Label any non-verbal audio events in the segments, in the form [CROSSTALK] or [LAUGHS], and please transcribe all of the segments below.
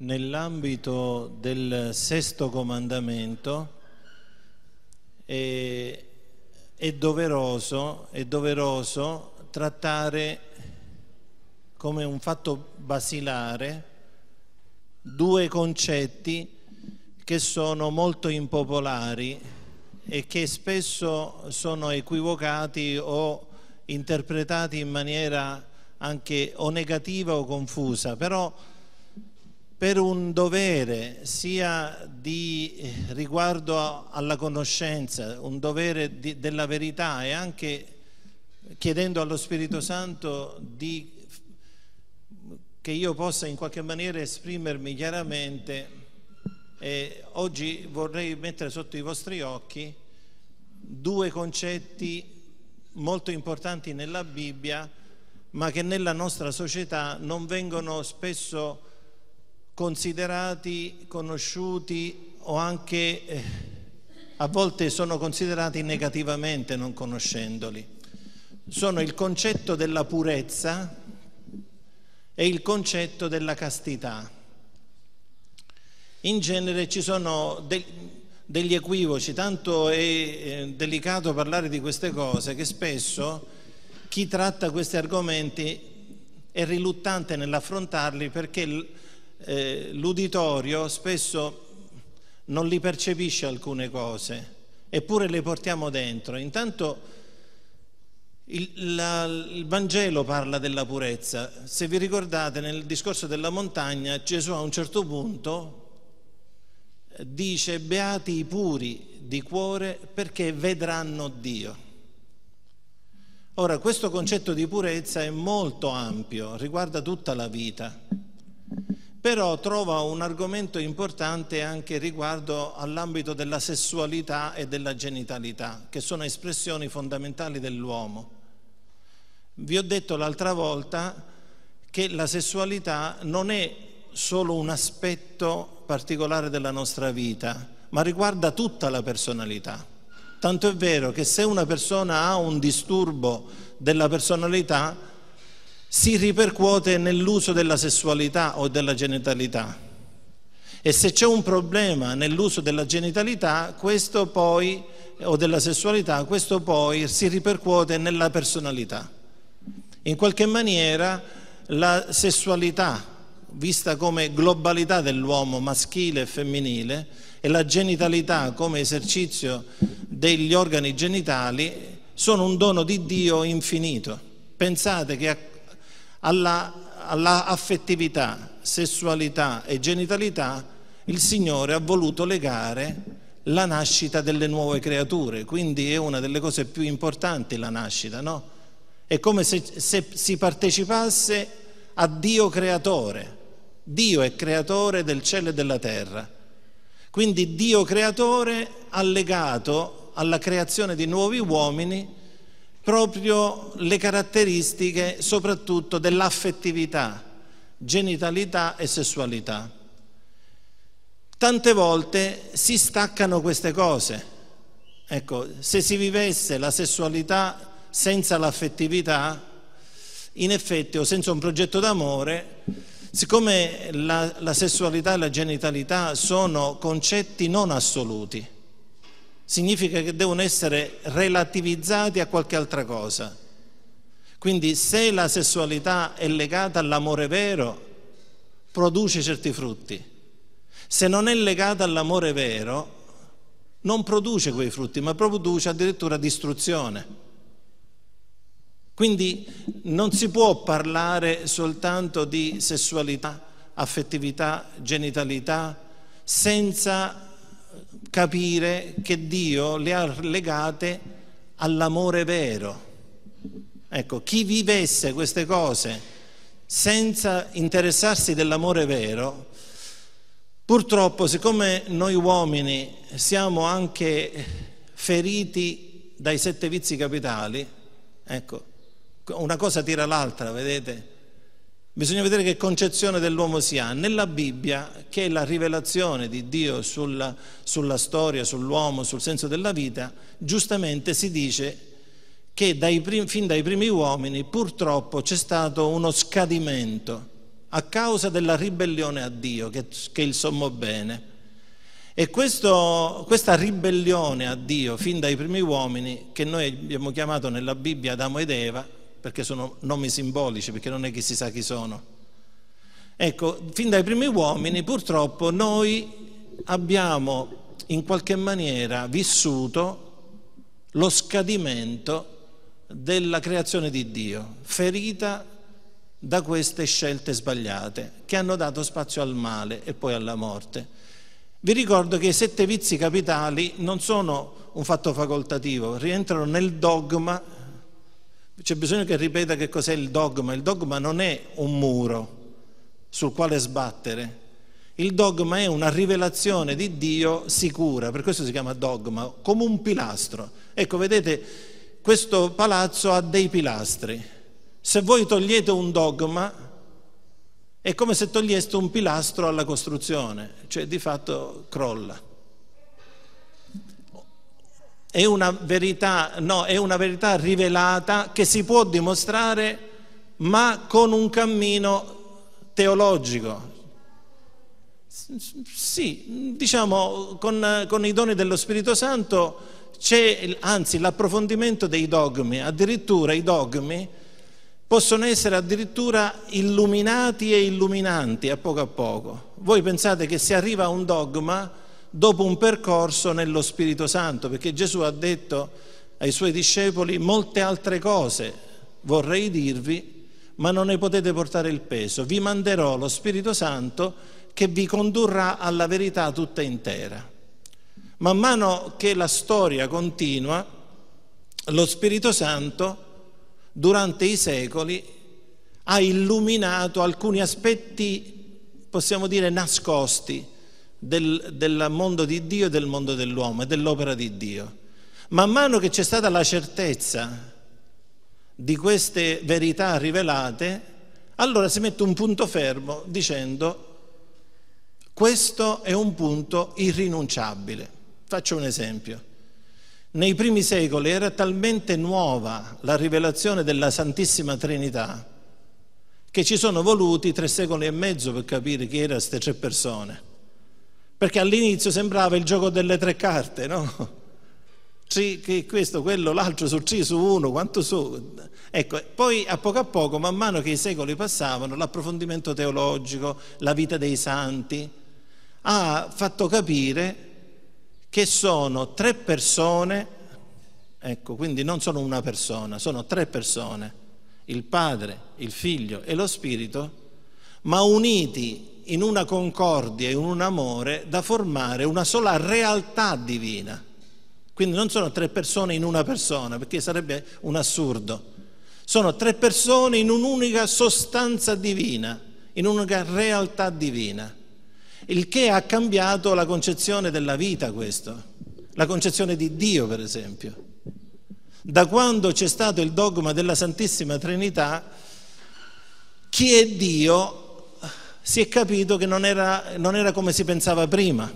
nell'ambito del sesto comandamento è, è, doveroso, è, doveroso, trattare come un fatto basilare due concetti che sono molto impopolari e che spesso sono equivocati o interpretati in maniera anche o negativa o confusa, però per un dovere sia di, riguardo alla conoscenza, un dovere di, della verità e anche chiedendo allo Spirito Santo di, che io possa in qualche maniera esprimermi chiaramente e oggi vorrei mettere sotto i vostri occhi due concetti molto importanti nella Bibbia ma che nella nostra società non vengono spesso considerati, conosciuti o anche eh, a volte sono considerati negativamente non conoscendoli. Sono il concetto della purezza e il concetto della castità. In genere ci sono de degli equivoci, tanto è eh, delicato parlare di queste cose che spesso chi tratta questi argomenti è riluttante nell'affrontarli perché eh, l'uditorio spesso non li percepisce alcune cose, eppure le portiamo dentro. Intanto il, la, il, Vangelo parla della purezza. Se vi ricordate nel discorso della montagna, Gesù a un certo punto eh, dice beati i puri di cuore perché vedranno Dio. Ora, questo concetto di purezza è molto ampio, riguarda tutta la vita però trova un argomento importante anche riguardo all'ambito della sessualità e della genitalità, che sono espressioni fondamentali dell'uomo. Vi ho detto l'altra volta che la sessualità non è solo un aspetto particolare della nostra vita, ma riguarda tutta la personalità. Tanto è vero che se una persona ha un disturbo della personalità, si ripercuote nell'uso della sessualità o della genitalità. E se c'è un problema nell'uso della genitalità questo poi, o della sessualità, questo poi si ripercuote nella personalità. In qualche maniera la sessualità, vista come globalità dell'uomo maschile e femminile, e la genitalità come esercizio degli organi genitali, sono un dono di Dio infinito. Pensate che a alla, alla affettività, sessualità e genitalità, il Signore ha voluto legare la nascita delle nuove creature, quindi è una delle cose più importanti la nascita, no? È come se, se si partecipasse a Dio creatore. Dio è creatore del cielo e della terra. Quindi Dio creatore ha legato alla creazione di nuovi uomini proprio le caratteristiche soprattutto dell'affettività, genitalità e sessualità. Tante volte si staccano queste cose. Ecco, se si vivesse la sessualità senza l'affettività, in effetti, o senza un progetto d'amore, siccome la, la sessualità e la genitalità sono concetti non assoluti, significa che devono essere relativizzati a qualche altra cosa. Quindi se la sessualità è legata all'amore vero, produce certi frutti. Se non è legata all'amore vero, non produce quei frutti, ma produce addirittura distruzione. Quindi non si può parlare soltanto di sessualità, affettività, genitalità, senza capire che Dio le ha legate all'amore vero. Ecco, chi vivesse queste cose senza interessarsi dell'amore vero, purtroppo siccome noi uomini siamo anche feriti dai sette vizi capitali, ecco, una cosa tira l'altra, vedete? Bisogna vedere che concezione dell'uomo si ha. Nella Bibbia, che è la rivelazione di Dio sulla, sulla storia, sull'uomo, sul senso della vita, giustamente si dice che dai primi, fin dai primi uomini purtroppo c'è stato uno scadimento a causa della ribellione a Dio, che, che è il sommo bene. E questo, questa ribellione a Dio fin dai primi uomini, che noi abbiamo chiamato nella Bibbia Adamo ed Eva, perché sono nomi simbolici, perché non è che si sa chi sono. Ecco, fin dai primi uomini purtroppo noi abbiamo in qualche maniera vissuto lo scadimento della creazione di Dio, ferita da queste scelte sbagliate che hanno dato spazio al male e poi alla morte. Vi ricordo che i sette vizi capitali non sono un fatto facoltativo, rientrano nel dogma c'è bisogno che ripeta che cos'è il dogma. Il dogma non è un muro sul quale sbattere. Il dogma è una rivelazione di Dio sicura, per questo si chiama dogma, come un pilastro. Ecco, vedete, questo palazzo ha dei pilastri. Se voi togliete un dogma, è come se toglieste un pilastro alla costruzione, cioè di fatto crolla è una verità, no, è una verità rivelata che si può dimostrare ma con un cammino teologico. Sì, diciamo con, con i doni dello Spirito Santo c'è anzi l'approfondimento dei dogmi, addirittura i dogmi possono essere addirittura illuminati e illuminanti a poco a poco. Voi pensate che si arriva a un dogma dopo un percorso nello Spirito Santo, perché Gesù ha detto ai suoi discepoli molte altre cose, vorrei dirvi, ma non ne potete portare il peso. Vi manderò lo Spirito Santo che vi condurrà alla verità tutta intera. Man mano che la storia continua, lo Spirito Santo durante i secoli ha illuminato alcuni aspetti, possiamo dire, nascosti del, del mondo di Dio e del mondo dell'uomo e dell'opera di Dio. Man mano che c'è stata la certezza di queste verità rivelate, allora si mette un punto fermo dicendo questo è un punto irrinunciabile. Faccio un esempio. Nei primi secoli era talmente nuova la rivelazione della Santissima Trinità che ci sono voluti tre secoli e mezzo per capire chi erano queste tre persone perché all'inizio sembrava il gioco delle tre carte, no? che questo, quello, l'altro, su C, su uno, quanto su... Ecco, poi a poco a poco, man mano che i secoli passavano, l'approfondimento teologico, la vita dei santi, ha fatto capire che sono tre persone, ecco, quindi non sono una persona, sono tre persone, il Padre, il Figlio e lo Spirito, ma uniti in una concordia, in un amore da formare una sola realtà divina. Quindi non sono tre persone in una persona, perché sarebbe un assurdo. Sono tre persone in un'unica sostanza divina, in un'unica realtà divina. Il che ha cambiato la concezione della vita questo, la concezione di Dio per esempio. Da quando c'è stato il dogma della Santissima Trinità, chi è Dio si è capito che non era, non era come si pensava prima,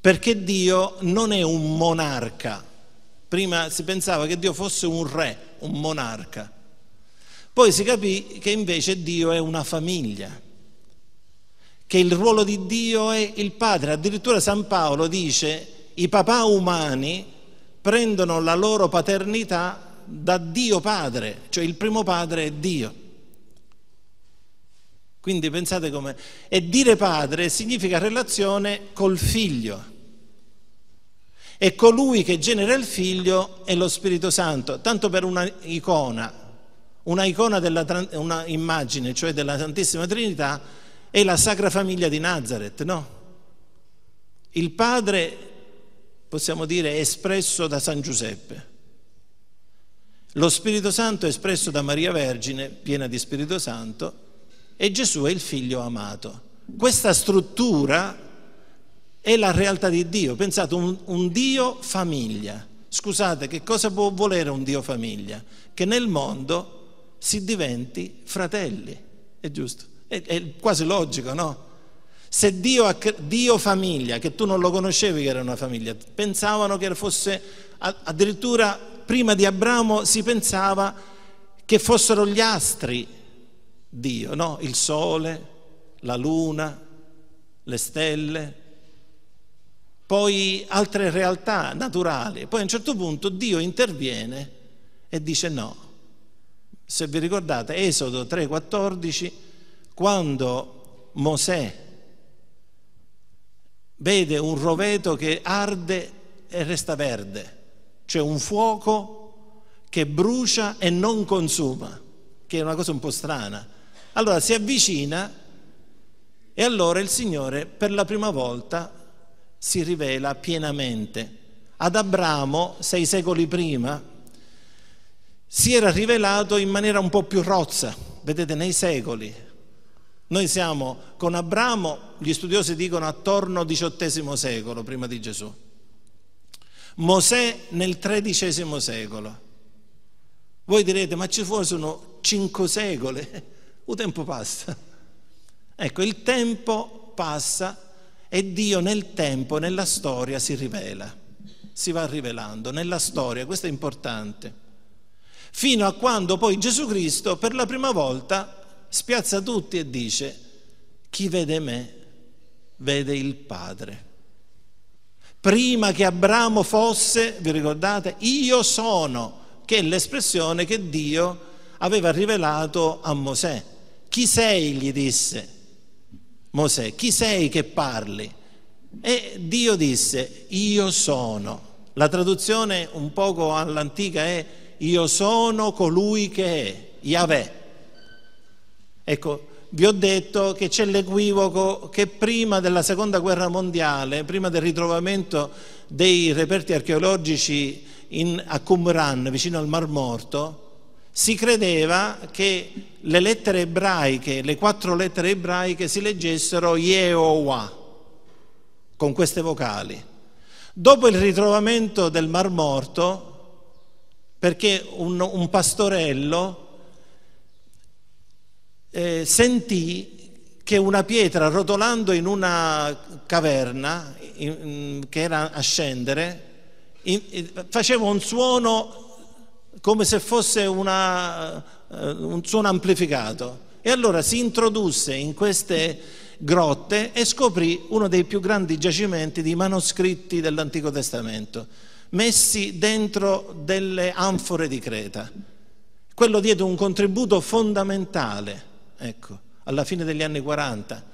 perché Dio non è un monarca. Prima si pensava che Dio fosse un re, un monarca. Poi si capì che invece Dio è una famiglia, che il ruolo di Dio è il padre. Addirittura San Paolo dice i papà umani prendono la loro paternità da Dio padre, cioè il primo padre è Dio. Quindi pensate come... E dire padre significa relazione col figlio. E colui che genera il figlio è lo Spirito Santo. Tanto per una icona, una icona della una immagine, cioè della Santissima Trinità, è la Sacra Famiglia di Nazareth, no? Il padre, possiamo dire, è espresso da San Giuseppe. Lo Spirito Santo è espresso da Maria Vergine, piena di Spirito Santo, e Gesù è il figlio amato. Questa struttura è la realtà di Dio. Pensate, un, un Dio famiglia. Scusate, che cosa può volere un Dio famiglia? Che nel mondo si diventi fratelli, è giusto? È, è quasi logico, no? Se Dio, Dio, famiglia, che tu non lo conoscevi che era una famiglia, pensavano che fosse, addirittura prima di Abramo si pensava che fossero gli astri Dio, no? Il sole, la luna, le stelle, poi altre realtà naturali. Poi a un certo punto Dio interviene e dice no. Se vi ricordate, Esodo 3:14, quando Mosè vede un roveto che arde e resta verde, cioè un fuoco che brucia e non consuma, che è una cosa un po' strana allora si avvicina e allora il Signore per la prima volta si rivela pienamente. Ad Abramo, sei secoli prima, si era rivelato in maniera un po' più rozza, vedete, nei secoli. Noi siamo con Abramo, gli studiosi dicono attorno al XVIII secolo, prima di Gesù. Mosè nel XIII secolo. Voi direte, ma ci furono cinque secoli? il tempo passa. Ecco, il tempo passa e Dio nel tempo, nella storia si rivela, si va rivelando nella storia, questo è importante. Fino a quando poi Gesù Cristo per la prima volta spiazza tutti e dice, chi vede me vede il Padre. Prima che Abramo fosse, vi ricordate, io sono, che è l'espressione che Dio aveva rivelato a Mosè chi sei? gli disse Mosè, chi sei che parli? E Dio disse, io sono. La traduzione un poco all'antica è, io sono colui che è, Yahweh. Ecco, vi ho detto che c'è l'equivoco che prima della seconda guerra mondiale, prima del ritrovamento dei reperti archeologici in, a Qumran, vicino al Mar Morto, si credeva che le lettere ebraiche, le quattro lettere ebraiche si leggessero Yehoah con queste vocali. Dopo il ritrovamento del Mar Morto, perché un, un pastorello eh, sentì che una pietra rotolando in una caverna in, in, che era a scendere in, faceva un suono come se fosse una, eh, un suono amplificato. E allora si introdusse in queste grotte e scoprì uno dei più grandi giacimenti di manoscritti dell'Antico Testamento, messi dentro delle anfore di Creta. Quello diede un contributo fondamentale, ecco, alla fine degli anni 40,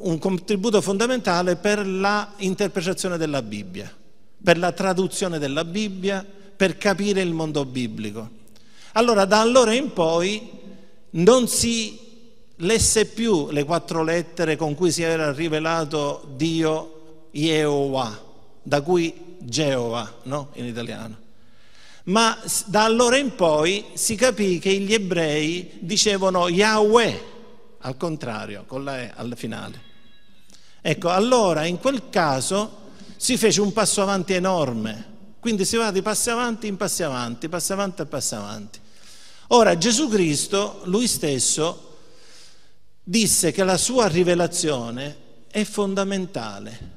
un contributo fondamentale per l'interpretazione della Bibbia, per la traduzione della Bibbia, per capire il mondo biblico. Allora da allora in poi non si lesse più le quattro lettere con cui si era rivelato Dio Jehovah, da cui Geova no? in italiano. Ma da allora in poi si capì che gli ebrei dicevano Yahweh, al contrario, con la E al finale. Ecco, allora in quel caso si fece un passo avanti enorme quindi si va di passi avanti in passi avanti, passi avanti e passi avanti. Ora Gesù Cristo, lui stesso, disse che la sua rivelazione è fondamentale.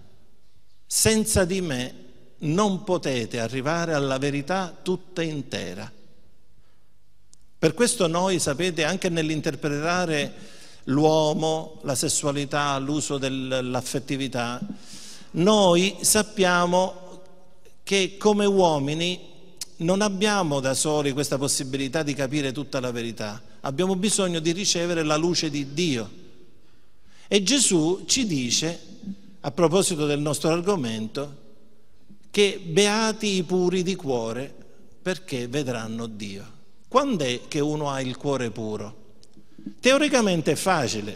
Senza di me non potete arrivare alla verità tutta intera. Per questo noi, sapete, anche nell'interpretare l'uomo, la sessualità, l'uso dell'affettività, noi sappiamo che come uomini non abbiamo da soli questa possibilità di capire tutta la verità, abbiamo bisogno di ricevere la luce di Dio. E Gesù ci dice, a proposito del nostro argomento, che beati i puri di cuore perché vedranno Dio. Quando è che uno ha il cuore puro? Teoricamente è facile,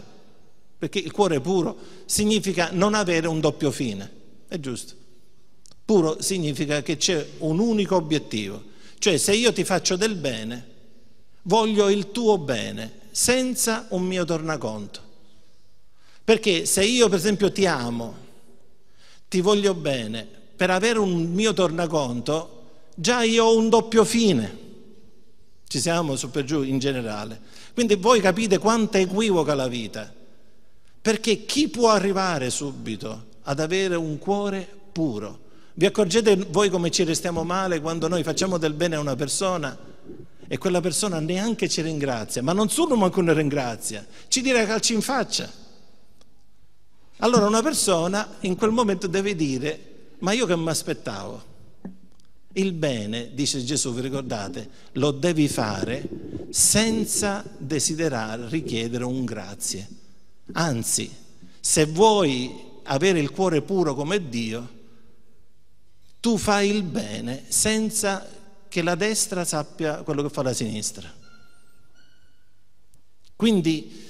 perché il cuore puro significa non avere un doppio fine, è giusto? Puro significa che c'è un unico obiettivo, cioè se io ti faccio del bene, voglio il tuo bene, senza un mio tornaconto. Perché se io per esempio ti amo, ti voglio bene, per avere un mio tornaconto, già io ho un doppio fine. Ci siamo su per giù in generale. Quindi voi capite quanto è equivoca la vita. Perché chi può arrivare subito ad avere un cuore puro? Vi accorgete voi come ci restiamo male quando noi facciamo del bene a una persona e quella persona neanche ci ringrazia, ma non solo manco ne ringrazia, ci dirà calci in faccia. Allora una persona in quel momento deve dire, ma io che mi aspettavo? Il bene, dice Gesù, vi ricordate, lo devi fare senza desiderare richiedere un grazie. Anzi, se vuoi avere il cuore puro come Dio, tu fai il bene senza che la destra sappia quello che fa la sinistra. Quindi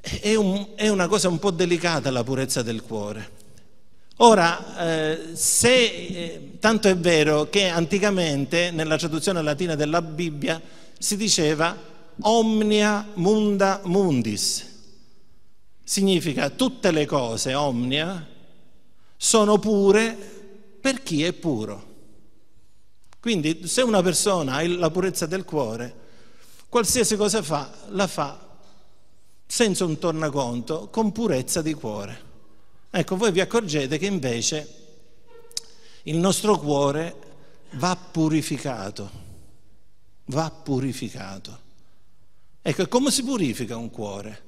è, un, è una cosa un po' delicata la purezza del cuore. Ora, eh, se, eh, tanto è vero che anticamente nella traduzione latina della Bibbia si diceva omnia munda mundis, significa tutte le cose, omnia, sono pure per chi è puro. Quindi se una persona ha la purezza del cuore, qualsiasi cosa fa, la fa senza un tornaconto, con purezza di cuore. Ecco, voi vi accorgete che invece il nostro cuore va purificato, va purificato. Ecco, come si purifica un cuore?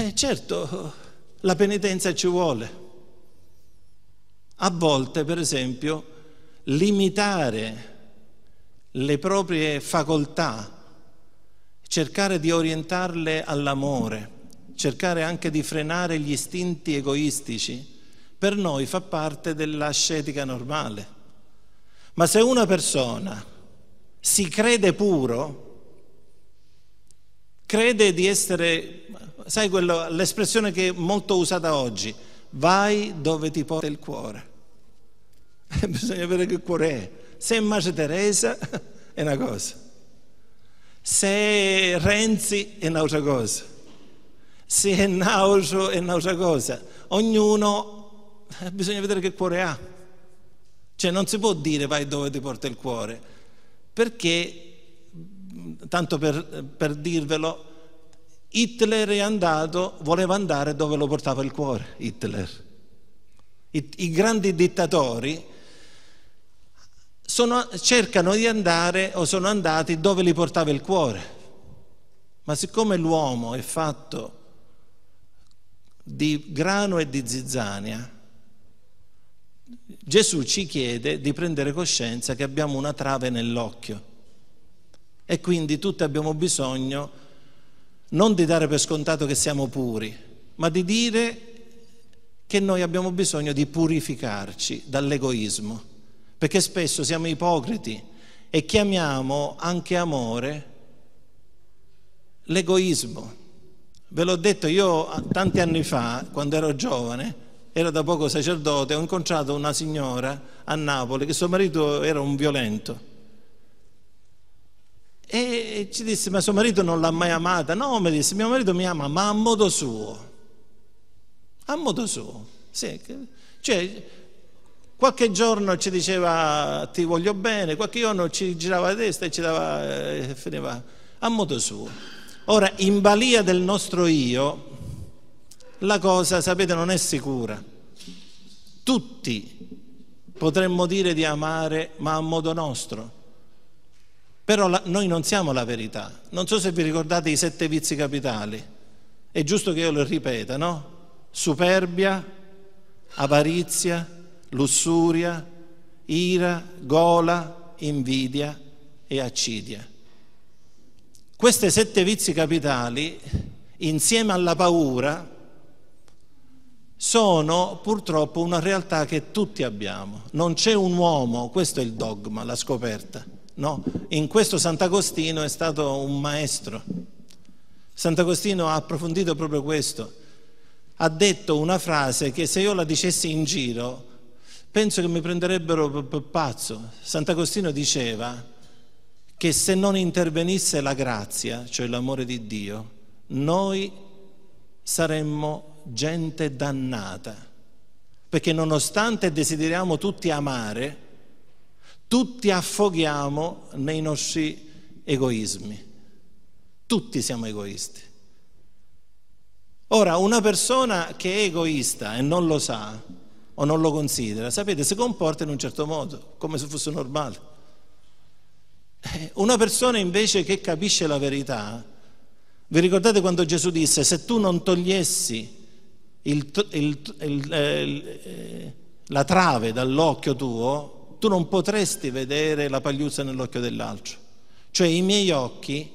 Eh, certo, la penitenza ci vuole, a volte, per esempio, limitare le proprie facoltà, cercare di orientarle all'amore, cercare anche di frenare gli istinti egoistici, per noi fa parte dell'ascetica normale. Ma se una persona si crede puro, crede di essere, sai quello, l'espressione che è molto usata oggi, vai dove ti porta il cuore. [LAUGHS] bisogna vedere che cuore è. Se è Mace Teresa [LAUGHS] è una cosa, se è Renzi è un'altra cosa, se è Nausio è un'altra cosa. Ognuno [LAUGHS] bisogna vedere che cuore ha. Cioè non si può dire vai dove ti porta il cuore, perché, tanto per, per dirvelo, Hitler è andato, voleva andare dove lo portava il cuore, Hitler. I, i grandi dittatori sono, cercano di andare o sono andati dove li portava il cuore. Ma siccome l'uomo è fatto di grano e di zizzania, Gesù ci chiede di prendere coscienza che abbiamo una trave nell'occhio e quindi tutti abbiamo bisogno non di dare per scontato che siamo puri, ma di dire che noi abbiamo bisogno di purificarci dall'egoismo perché spesso siamo ipocriti e chiamiamo anche amore l'egoismo. Ve l'ho detto io tanti anni fa, quando ero giovane, ero da poco sacerdote, ho incontrato una signora a Napoli che suo marito era un violento. E ci disse, ma suo marito non l'ha mai amata? No, mi disse, mio marito mi ama, ma a modo suo. A modo suo. Sì. Cioè, Qualche giorno ci diceva ti voglio bene, qualche giorno ci girava la testa e ci dava, e eh, finiva a modo suo. Ora, in balia del nostro io, la cosa, sapete, non è sicura. Tutti potremmo dire di amare, ma a modo nostro. Però la, noi non siamo la verità. Non so se vi ricordate i sette vizi capitali. È giusto che io lo ripeta, no? Superbia, avarizia, lussuria, ira, gola, invidia e accidia. Queste sette vizi capitali, insieme alla paura, sono purtroppo una realtà che tutti abbiamo. Non c'è un uomo, questo è il dogma, la scoperta. No? In questo Sant'Agostino è stato un maestro. Sant'Agostino ha approfondito proprio questo. Ha detto una frase che se io la dicessi in giro penso che mi prenderebbero pazzo. Sant'Agostino diceva che se non intervenisse la grazia, cioè l'amore di Dio, noi saremmo gente dannata. Perché nonostante desideriamo tutti amare, tutti affoghiamo nei nostri egoismi. Tutti siamo egoisti. Ora, una persona che è egoista e non lo sa, o non lo considera, sapete, si comporta in un certo modo, come se fosse normale. Eh, una persona invece che capisce la verità, vi ricordate quando Gesù disse, se tu non togliessi il, il, eh, il, eh, la trave dall'occhio tuo, tu non potresti vedere la pagliuzza nell'occhio dell'altro. Cioè i miei occhi,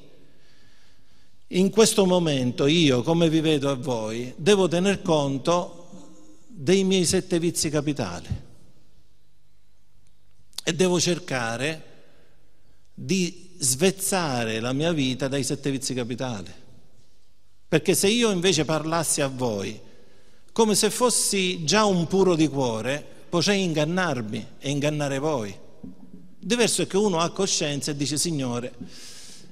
in questo momento io, come vi vedo a voi, devo tener conto dei miei sette vizi capitali e devo cercare di svezzare la mia vita dai sette vizi capitali. Perché se io invece parlassi a voi come se fossi già un puro di cuore, potrei ingannarmi e ingannare voi. Diverso è che uno ha coscienza e dice Signore,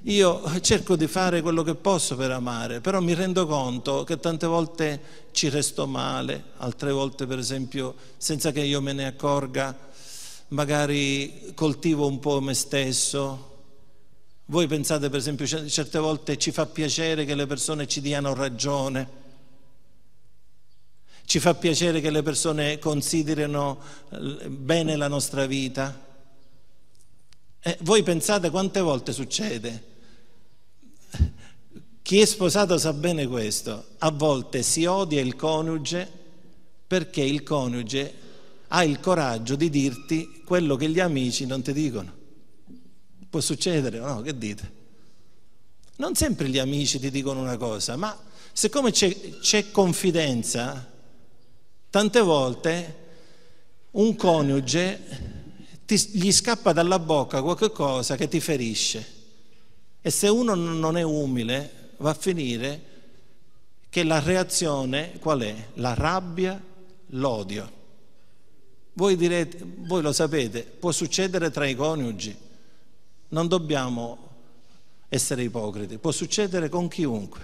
io cerco di fare quello che posso per amare, però mi rendo conto che tante volte ci resto male, altre volte per esempio senza che io me ne accorga, magari coltivo un po' me stesso. Voi pensate per esempio cioè, certe volte ci fa piacere che le persone ci diano ragione, ci fa piacere che le persone considerino eh, bene la nostra vita. Eh, voi pensate quante volte succede? Chi è sposato sa bene questo. A volte si odia il coniuge perché il coniuge ha il coraggio di dirti quello che gli amici non ti dicono. Può succedere o no? Che dite? Non sempre gli amici ti dicono una cosa, ma siccome c'è, c'è confidenza, tante volte un coniuge ti, gli scappa dalla bocca qualcosa che ti ferisce. E se uno non è umile, va a finire che la reazione qual è? La rabbia, l'odio. Voi, direte, voi lo sapete, può succedere tra i coniugi, non dobbiamo essere ipocriti, può succedere con chiunque,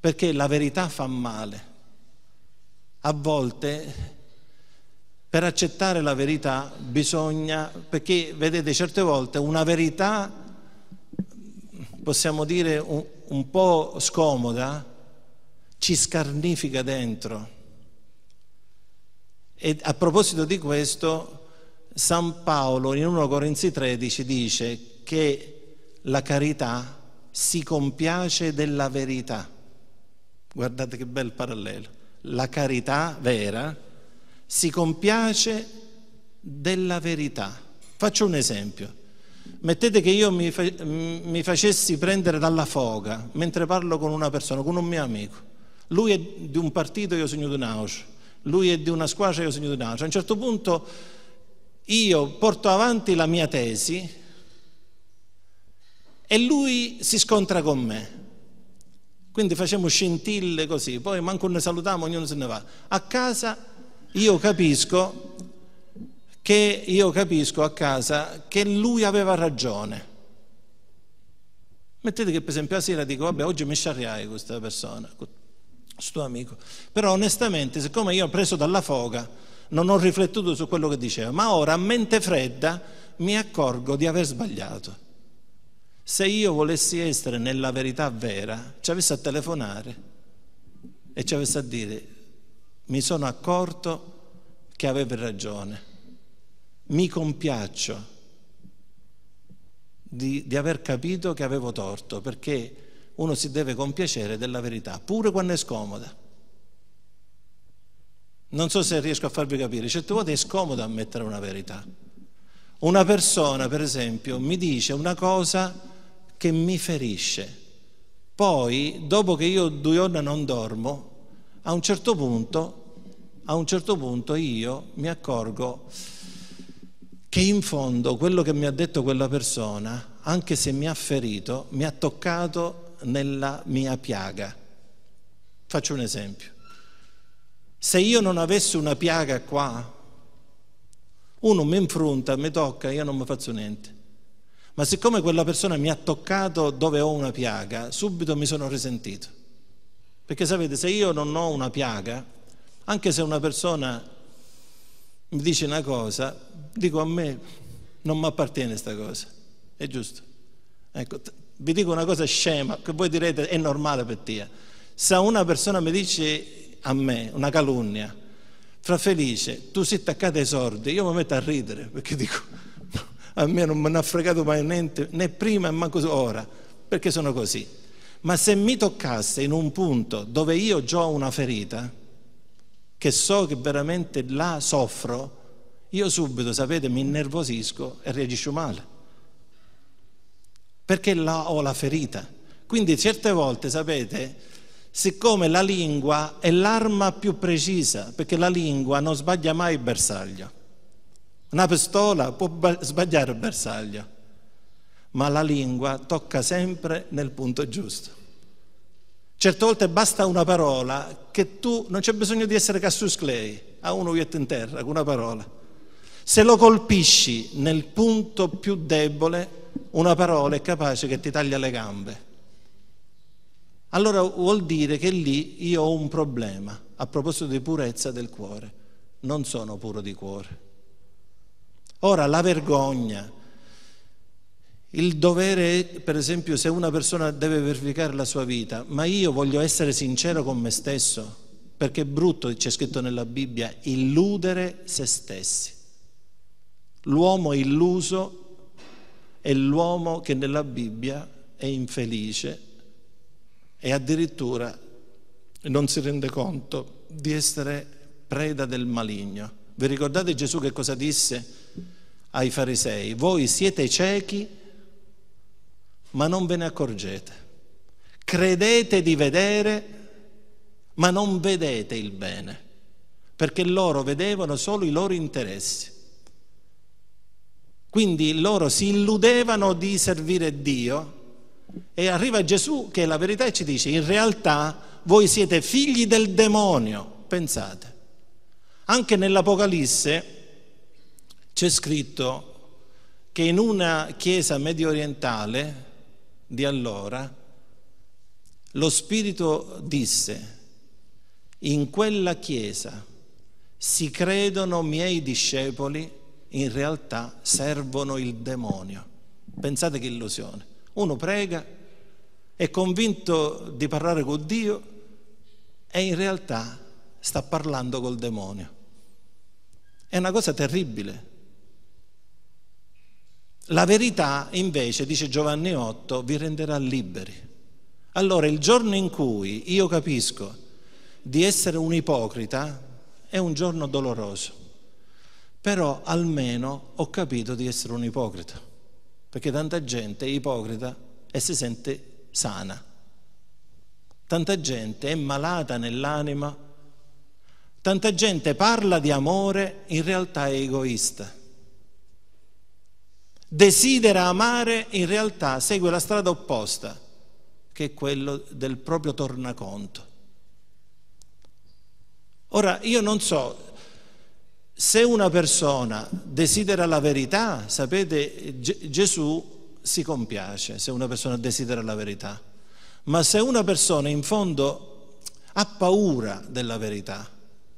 perché la verità fa male. A volte per accettare la verità bisogna, perché vedete certe volte una verità possiamo dire un, un po' scomoda, ci scarnifica dentro. E a proposito di questo, San Paolo in 1 Corinzi 13 dice che la carità si compiace della verità. Guardate che bel parallelo. La carità vera si compiace della verità. Faccio un esempio. Mettete che io mi, mi facessi prendere dalla foga mentre parlo con una persona, con un mio amico. Lui è di un partito, io sono di un'auge. Lui è di una squadra, io sono di un'auge. A un certo punto io porto avanti la mia tesi e lui si scontra con me. Quindi facciamo scintille così, poi manco ne salutiamo, ognuno se ne va. A casa io capisco che io capisco a casa che lui aveva ragione. Mettete che per esempio a sera dico, vabbè, oggi mi sciarriai questa persona, questo amico. Però onestamente, siccome io ho preso dalla foga, non ho riflettuto su quello che diceva, ma ora a mente fredda mi accorgo di aver sbagliato. Se io volessi essere nella verità vera, ci avessi a telefonare e ci avessi a dire, mi sono accorto che avevi ragione mi compiaccio di, di aver capito che avevo torto, perché uno si deve compiacere della verità, pure quando è scomoda. Non so se riesco a farvi capire, certe volte è scomodo ammettere una verità. Una persona, per esempio, mi dice una cosa che mi ferisce. Poi, dopo che io due ore non dormo, a un certo punto, a un certo punto io mi accorgo che in fondo quello che mi ha detto quella persona, anche se mi ha ferito, mi ha toccato nella mia piaga. Faccio un esempio. Se io non avessi una piaga qua, uno mi infrunta, mi tocca, io non mi faccio niente. Ma siccome quella persona mi ha toccato dove ho una piaga, subito mi sono risentito. Perché sapete, se io non ho una piaga, anche se una persona mi dice una cosa, dico a me non mi appartiene questa cosa, è giusto. Ecco, vi dico una cosa scema, che voi direte è normale per te. Se una persona mi dice a me una calunnia, fra felice, tu sei attaccato ai sordi, io mi metto a ridere perché dico a me non mi ha fregato mai niente, né prima né manco ora, perché sono così. Ma se mi toccasse in un punto dove io già ho una ferita, che so che veramente là soffro, io subito, sapete, mi innervosisco e reagisco male. Perché là ho la ferita. Quindi certe volte, sapete, siccome la lingua è l'arma più precisa, perché la lingua non sbaglia mai il bersaglio. Una pistola può sbagliare il bersaglio, ma la lingua tocca sempre nel punto giusto. Certe volte basta una parola che tu non c'è bisogno di essere Cassius Clay, a uno vietto in terra con una parola se lo colpisci nel punto più debole, una parola è capace che ti taglia le gambe. Allora vuol dire che lì io ho un problema a proposito di purezza del cuore. Non sono puro di cuore. Ora la vergogna, il dovere, per esempio, se una persona deve verificare la sua vita, ma io voglio essere sincero con me stesso, perché è brutto, c'è scritto nella Bibbia, illudere se stessi. L'uomo illuso è l'uomo che nella Bibbia è infelice e addirittura non si rende conto di essere preda del maligno. Vi ricordate Gesù che cosa disse ai farisei? Voi siete ciechi ma non ve ne accorgete. Credete di vedere ma non vedete il bene, perché loro vedevano solo i loro interessi. Quindi loro si illudevano di servire Dio e arriva Gesù che è la verità e ci dice in realtà voi siete figli del demonio, pensate. Anche nell'Apocalisse c'è scritto che in una chiesa medio orientale di allora lo Spirito disse in quella chiesa si credono miei discepoli in realtà servono il demonio. Pensate che illusione. Uno prega, è convinto di parlare con Dio e in realtà sta parlando col demonio. È una cosa terribile. La verità invece, dice Giovanni 8, vi renderà liberi. Allora il giorno in cui io capisco di essere un ipocrita è un giorno doloroso però almeno ho capito di essere un ipocrita, perché tanta gente è ipocrita e si sente sana, tanta gente è malata nell'anima, tanta gente parla di amore, in realtà è egoista desidera amare, in realtà segue la strada opposta, che è quello del proprio tornaconto. Ora, io non so se una persona desidera la verità, sapete, Gesù si compiace se una persona desidera la verità, ma se una persona in fondo ha paura della verità,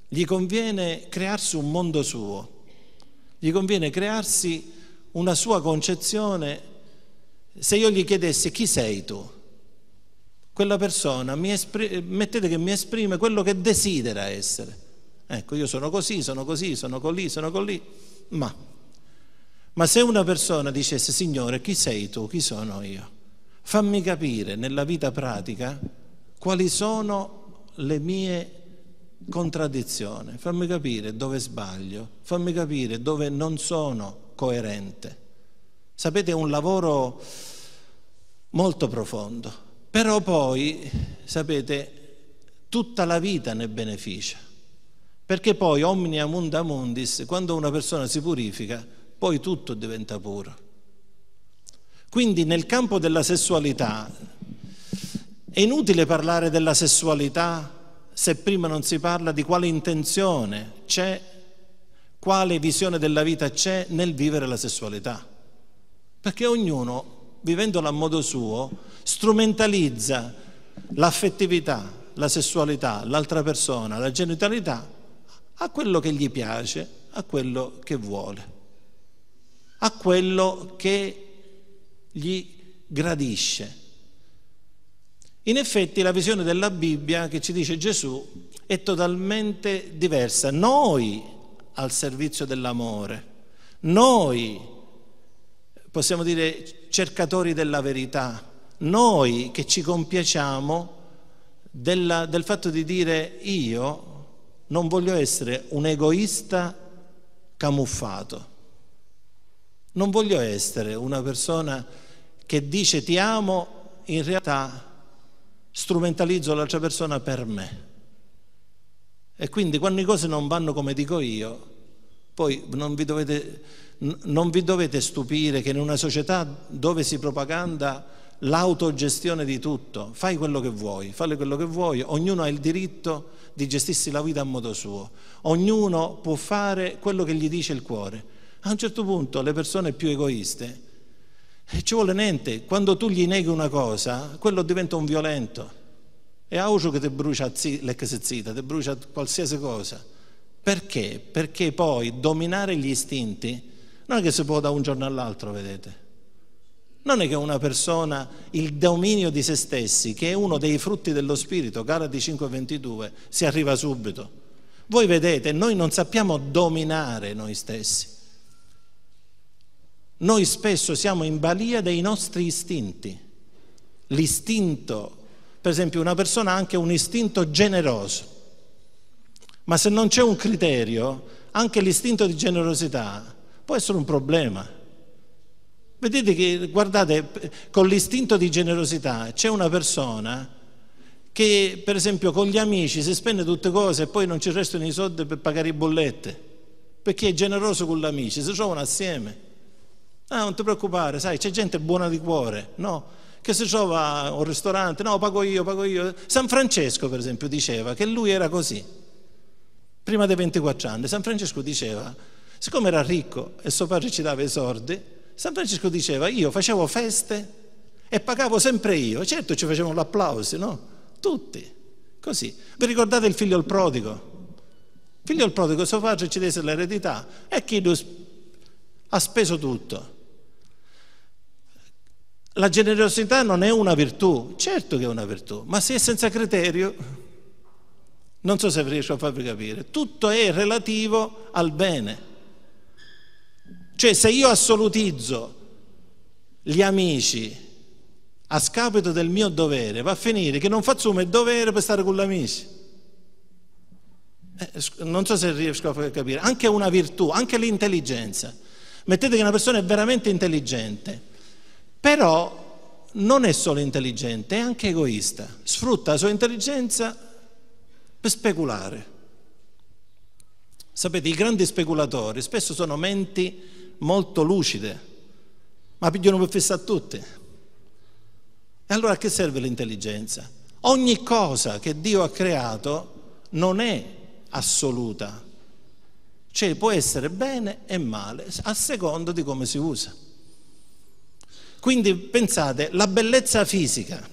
gli conviene crearsi un mondo suo, gli conviene crearsi una sua concezione. Se io gli chiedessi chi sei tu, quella persona mettete che mi esprime quello che desidera essere Ecco, io sono così, sono così, sono così, sono così, ma, ma se una persona dicesse, Signore, chi sei tu, chi sono io? Fammi capire nella vita pratica quali sono le mie contraddizioni, fammi capire dove sbaglio, fammi capire dove non sono coerente. Sapete, è un lavoro molto profondo, però poi, sapete, tutta la vita ne beneficia. Perché poi omnia munda mundis, quando una persona si purifica, poi tutto diventa puro. Quindi nel campo della sessualità è inutile parlare della sessualità se prima non si parla di quale intenzione c'è, quale visione della vita c'è nel vivere la sessualità. Perché ognuno, vivendola a modo suo, strumentalizza l'affettività, la sessualità, l'altra persona, la genitalità a quello che gli piace, a quello che vuole, a quello che gli gradisce. In effetti la visione della Bibbia che ci dice Gesù è totalmente diversa. Noi al servizio dell'amore, noi possiamo dire cercatori della verità, noi che ci compiacciamo della, del fatto di dire io non voglio essere un egoista camuffato, non voglio essere una persona che dice ti amo, in realtà strumentalizzo l'altra persona per me. E quindi quando le cose non vanno come dico io, poi non vi dovete, non vi dovete stupire che in una società dove si propaganda l'autogestione di tutto, fai quello che vuoi, fai quello che vuoi, ognuno ha il diritto di gestirsi la vita a modo suo. Ognuno può fare quello che gli dice il cuore. A un certo punto le persone più egoiste eh, ci vuole niente, quando tu gli neghi una cosa, quello diventa un violento. È auto che ti brucia l'exezzita, ti brucia qualsiasi cosa. Perché? Perché poi dominare gli istinti non è che si può da un giorno all'altro, vedete. Non è che una persona, il dominio di se stessi, che è uno dei frutti dello Spirito, Galati 5:22, si arriva subito. Voi vedete, noi non sappiamo dominare noi stessi. Noi spesso siamo in balia dei nostri istinti. L'istinto, per esempio una persona ha anche un istinto generoso, ma se non c'è un criterio, anche l'istinto di generosità può essere un problema Vedete che, guardate, con l'istinto di generosità c'è una persona che per esempio con gli amici si spende tutte cose e poi non ci restano i soldi per pagare i bollette, perché è generoso con gli amici, si trovano assieme. Ah, non ti preoccupare, sai, c'è gente buona di cuore, no? Che si trova a un ristorante, no, pago io, pago io. San Francesco, per esempio, diceva che lui era così, prima dei 24 anni. San Francesco diceva, siccome era ricco e suo padre ci dava i soldi, San Francesco diceva, io facevo feste e pagavo sempre io, certo ci facevano l'applauso, no? Tutti, così. Vi ricordate il figlio il prodigo? Il figlio il prodigo, suo padre ci desse l'eredità e chi lo ha speso tutto. La generosità non è una virtù, certo che è una virtù, ma se è senza criterio, non so se riesco a farvi capire, tutto è relativo al bene. Cioè se io assolutizzo gli amici a scapito del mio dovere, va a finire che non faccio un dovere per stare con gli amici. Eh, non so se riesco a capire, anche una virtù, anche l'intelligenza. Mettete che una persona è veramente intelligente, però non è solo intelligente, è anche egoista. Sfrutta la sua intelligenza per speculare. Sapete, i grandi speculatori spesso sono menti molto lucide, ma pigliano per fissa a tutti. E allora a che serve l'intelligenza? Ogni cosa che Dio ha creato non è assoluta, cioè può essere bene e male a secondo di come si usa. Quindi pensate, la bellezza fisica,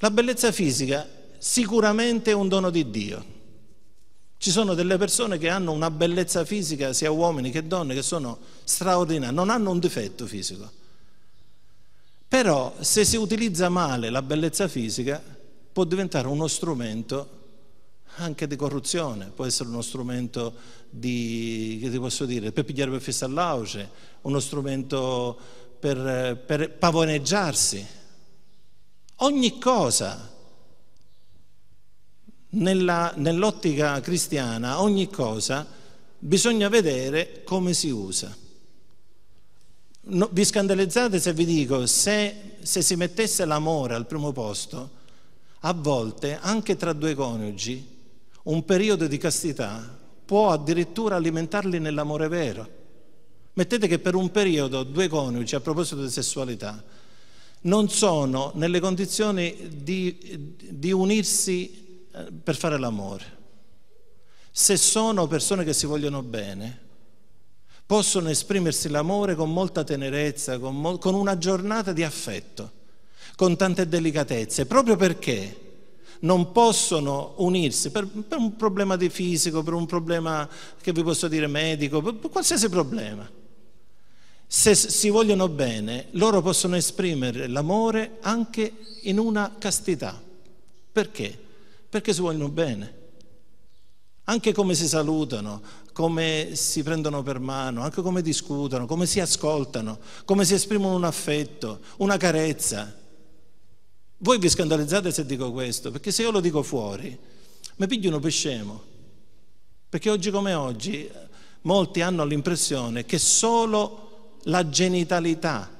la bellezza fisica sicuramente è un dono di Dio ci sono delle persone che hanno una bellezza fisica, sia uomini che donne, che sono straordinarie, non hanno un difetto fisico. Però se si utilizza male la bellezza fisica può diventare uno strumento anche di corruzione, può essere uno strumento di, che ti posso dire, per pigliare per fissare all'auce, uno strumento per, per pavoneggiarsi. Ogni cosa nell'ottica cristiana ogni cosa bisogna vedere come si usa. No, vi scandalizzate se vi dico, se, se si mettesse l'amore al primo posto, a volte anche tra due coniugi un periodo di castità può addirittura alimentarli nell'amore vero. Mettete che per un periodo due coniugi, a proposito di sessualità, non sono nelle condizioni di, di unirsi per fare l'amore. Se sono persone che si vogliono bene, possono esprimersi l'amore con molta tenerezza, con, mo- con una giornata di affetto, con tante delicatezze, proprio perché non possono unirsi per, per, un problema di fisico, per un problema che vi posso dire medico, per, per qualsiasi problema. Se si vogliono bene, loro possono esprimere l'amore anche in una castità. Perché? perché si vogliono bene. Anche come si salutano, come si prendono per mano, anche come discutono, come si ascoltano, come si esprimono un affetto, una carezza. Voi vi scandalizzate se dico questo, perché se io lo dico fuori, mi pigliano per scemo. Perché oggi come oggi molti hanno l'impressione che solo la genitalità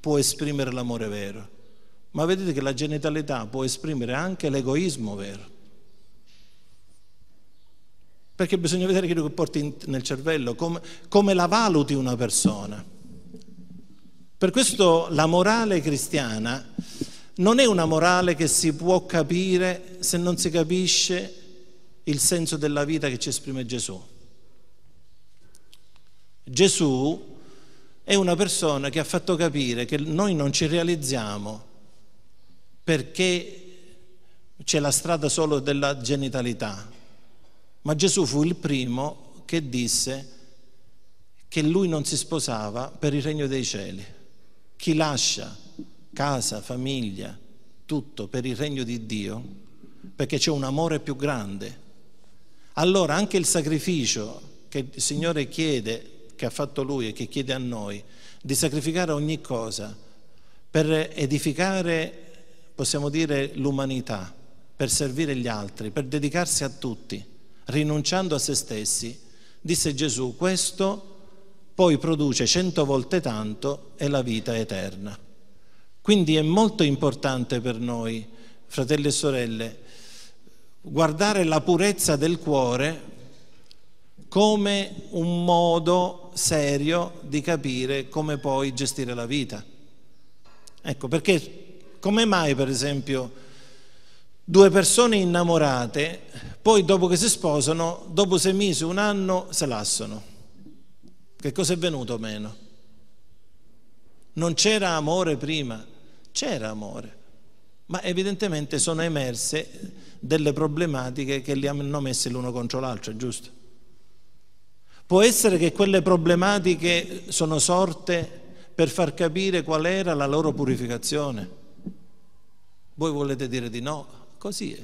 può esprimere l'amore vero. Ma vedete che la genitalità può esprimere anche l'egoismo vero. Perché bisogna vedere quello che porti nel cervello, come, come la valuti una persona. Per questo la morale cristiana non è una morale che si può capire se non si capisce il senso della vita che ci esprime Gesù. Gesù è una persona che ha fatto capire che noi non ci realizziamo perché c'è la strada solo della genitalità. Ma Gesù fu il primo che disse che lui non si sposava per il regno dei cieli. Chi lascia casa, famiglia, tutto per il regno di Dio, perché c'è un amore più grande. Allora anche il sacrificio che il Signore chiede, che ha fatto Lui e che chiede a noi, di sacrificare ogni cosa per edificare possiamo dire l'umanità, per servire gli altri, per dedicarsi a tutti, rinunciando a se stessi, disse Gesù, questo poi produce cento volte tanto e la vita eterna. Quindi è molto importante per noi, fratelli e sorelle, guardare la purezza del cuore come un modo serio di capire come poi gestire la vita. Ecco perché come mai per esempio due persone innamorate poi dopo che si sposano, dopo sei mesi, un anno, se lassano? Che cosa è venuto meno? Non c'era amore prima, c'era amore, ma evidentemente sono emerse delle problematiche che li hanno messi l'uno contro l'altro, è giusto? Può essere che quelle problematiche sono sorte per far capire qual era la loro purificazione voi volete dire di no? Così è.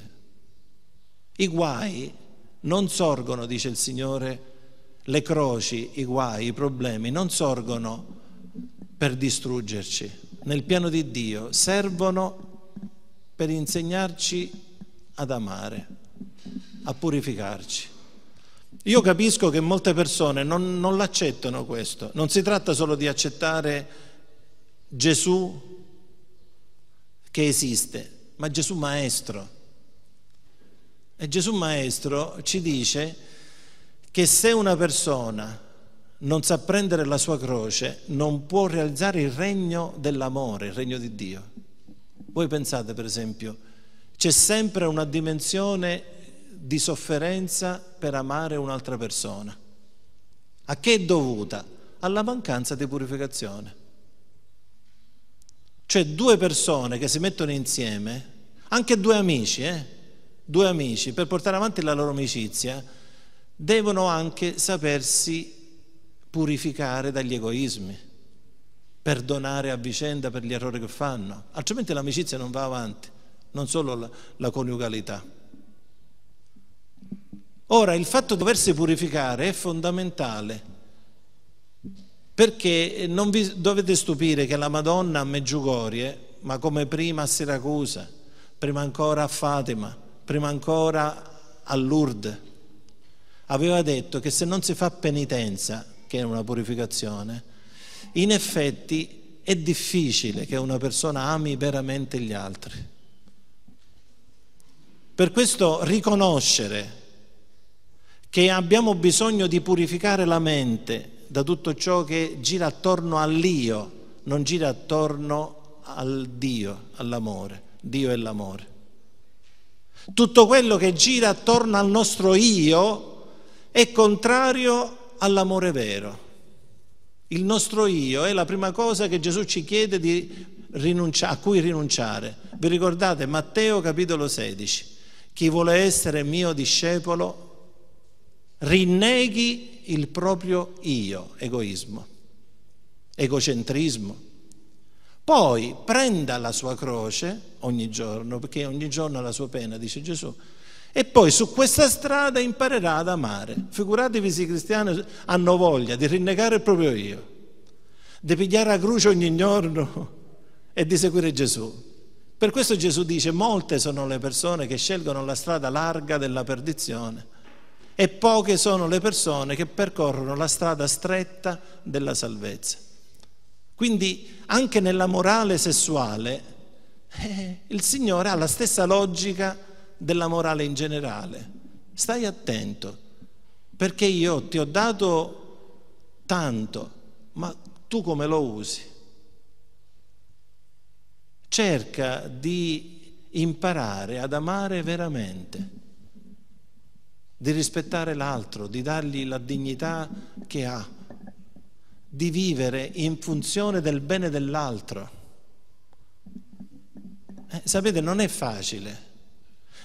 I guai non sorgono, dice il Signore, le croci, i guai, i problemi non sorgono per distruggerci. Nel piano di Dio servono per insegnarci ad amare, a purificarci. Io capisco che molte persone non, non l'accettano questo, non si tratta solo di accettare Gesù che esiste, ma Gesù maestro. E Gesù maestro ci dice che se una persona non sa prendere la sua croce, non può realizzare il regno dell'amore, il regno di Dio. Voi pensate, per esempio, c'è sempre una dimensione di sofferenza per amare un'altra persona. A che è dovuta? Alla mancanza di purificazione. Cioè due persone che si mettono insieme, anche due amici, eh? due amici, per portare avanti la loro amicizia, devono anche sapersi purificare dagli egoismi, perdonare a vicenda per gli errori che fanno, altrimenti l'amicizia non va avanti, non solo la, la coniugalità. Ora, il fatto di doversi purificare è fondamentale perché eh, non vi dovete stupire che la Madonna a Meggiugorie, ma come prima a Siracusa, prima ancora a Fatima, prima ancora a Lourdes, aveva detto che se non si fa penitenza, che è una purificazione, in effetti è difficile che una persona ami veramente gli altri. Per questo riconoscere che abbiamo bisogno di purificare la mente da tutto ciò che gira attorno all'io, non gira attorno al Dio, all'amore. Dio è l'amore. Tutto quello che gira attorno al nostro io è contrario all'amore vero. Il nostro io è la prima cosa che Gesù ci chiede a cui rinunciare. Vi ricordate Matteo capitolo 16? Chi vuole essere mio discepolo rinneghi il proprio io, egoismo, egocentrismo. Poi prenda la sua croce ogni giorno, perché ogni giorno ha la sua pena, dice Gesù, e poi su questa strada imparerà ad amare. Figuratevi se i cristiani hanno voglia di rinnegare il proprio io, di pigliare la croce ogni giorno [LAUGHS] e di seguire Gesù. Per questo Gesù dice, molte sono le persone che scelgono la strada larga della perdizione e poche sono le persone che percorrono la strada stretta della salvezza. Quindi anche nella morale sessuale eh, il Signore ha la stessa logica della morale in generale. Stai attento, perché io ti ho dato tanto, ma tu come lo usi? Cerca di imparare ad amare veramente di rispettare l'altro, di dargli la dignità che ha, di vivere in funzione del bene dell'altro. Eh, sapete, non è facile.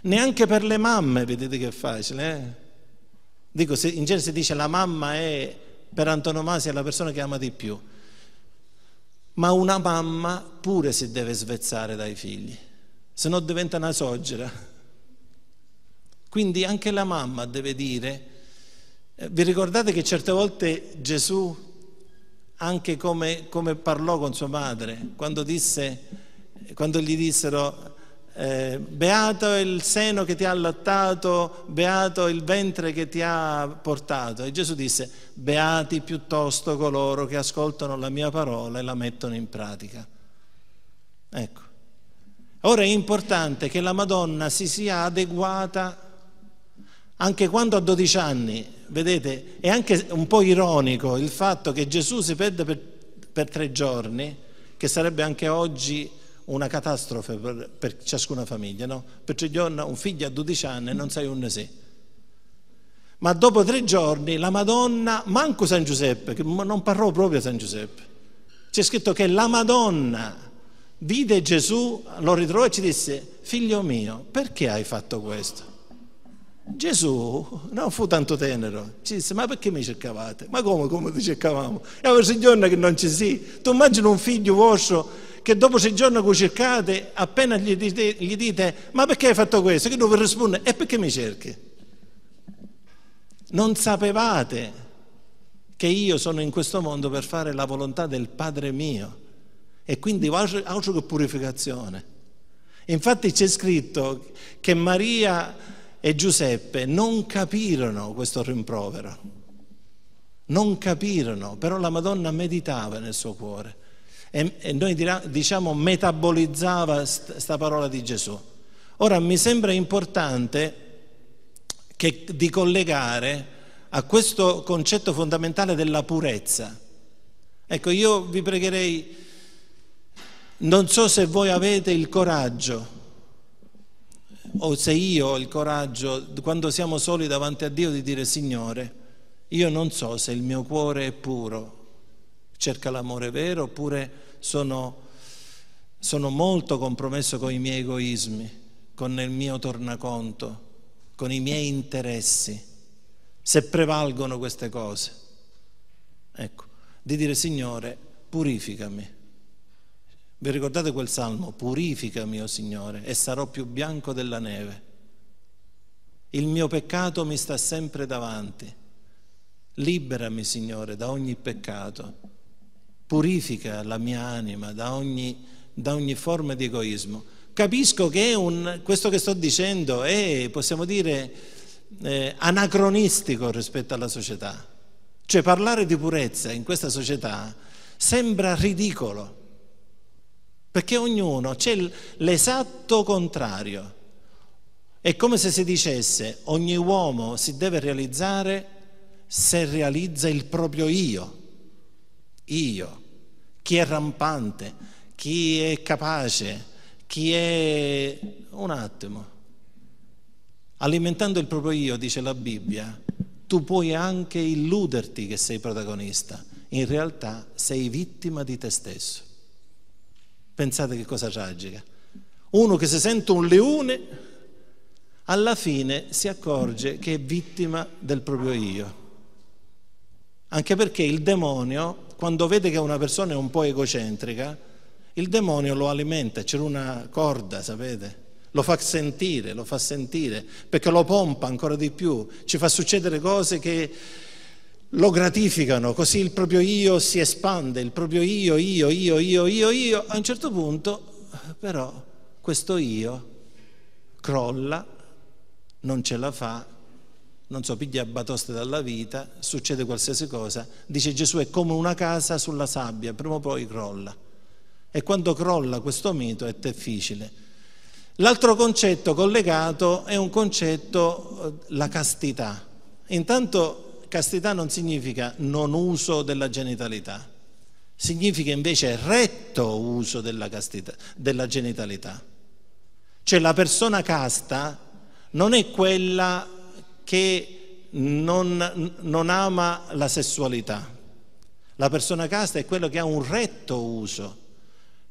Neanche per le mamme, vedete che è facile. Eh? Dico, in genere si dice la mamma è per antonomasia la persona che ama di più. Ma una mamma pure si deve svezzare dai figli, se no diventa una soggera. Quindi anche la mamma deve dire, eh, vi ricordate che certe volte Gesù, anche come, come parlò con sua madre, quando, disse, quando gli dissero eh, beato è il seno che ti ha allattato, beato il ventre che ti ha portato. E Gesù disse, beati piuttosto coloro che ascoltano la mia parola e la mettono in pratica. Ecco. Ora è importante che la Madonna si sia adeguata a anche quando a 12 anni, vedete, è anche un po' ironico il fatto che Gesù si perde per, per tre giorni, che sarebbe anche oggi una catastrofe per, per ciascuna famiglia, no? Per tre giorni un figlio a 12 anni non sai un sì. Ma dopo tre giorni la Madonna, manco San Giuseppe, che non parlò proprio a San Giuseppe, c'è scritto che la Madonna vide Gesù, lo ritrovò e ci disse, figlio mio, perché hai fatto questo? Gesù non fu tanto tenero, ci disse ma perché mi cercavate? Ma come, come ti cercavamo? È un signore che non ci si. Tu immagini un figlio vostro che dopo sei giorni che lo cercate, appena gli dite, gli dite ma perché hai fatto questo? Che lui vi risponde e perché mi cerchi? Non sapevate che io sono in questo mondo per fare la volontà del Padre mio e quindi altro che purificazione. Infatti c'è scritto che Maria e Giuseppe non capirono questo rimprovero. Non capirono, però la Madonna meditava nel suo cuore e, e noi diciamo metabolizzava questa parola di Gesù. Ora mi sembra importante che, di collegare a questo concetto fondamentale della purezza. Ecco, io vi pregherei, non so se voi avete il coraggio o se io ho il coraggio, quando siamo soli davanti a Dio, di dire Signore, io non so se il mio cuore è puro, cerca l'amore vero, oppure sono, sono molto compromesso con i miei egoismi, con il mio tornaconto, con i miei interessi, se prevalgono queste cose. Ecco, di dire Signore, purificami. Vi ricordate quel salmo? Purifica mio Signore, e sarò più bianco della neve. Il mio peccato mi sta sempre davanti. Liberami, Signore, da ogni peccato. Purifica la mia anima da ogni, da ogni forma di egoismo. Capisco che un, questo che sto dicendo è, possiamo dire, eh, anacronistico rispetto alla società. Cioè parlare di purezza in questa società sembra ridicolo perché ognuno c'è l'esatto contrario. È come se si dicesse ogni uomo si deve realizzare se realizza il proprio io, io, chi è rampante, chi è capace, chi è... un attimo. Alimentando il proprio io, dice la Bibbia, tu puoi anche illuderti che sei protagonista, in realtà sei vittima di te stesso. Pensate che cosa tragica. Uno che si sente un leone, alla fine si accorge che è vittima del proprio io. Anche perché il demonio, quando vede che una persona è un po' egocentrica, il demonio lo alimenta, c'è una corda, sapete? Lo fa sentire, lo fa sentire, perché lo pompa ancora di più, ci fa succedere cose che lo gratificano, così il proprio io si espande, il proprio io, io, io, io, io, io, a un certo punto però questo io crolla, non ce la fa, non so, piglia batoste dalla vita, succede qualsiasi cosa, dice Gesù è come una casa sulla sabbia, prima o poi crolla. E quando crolla questo mito è difficile. L'altro concetto collegato è un concetto, eh, la castità. Intanto castità non significa non uso della genitalità, significa invece retto uso della, castità, della genitalità. Cioè la persona casta non è quella che non, non ama la sessualità. La persona casta è quella che ha un retto uso,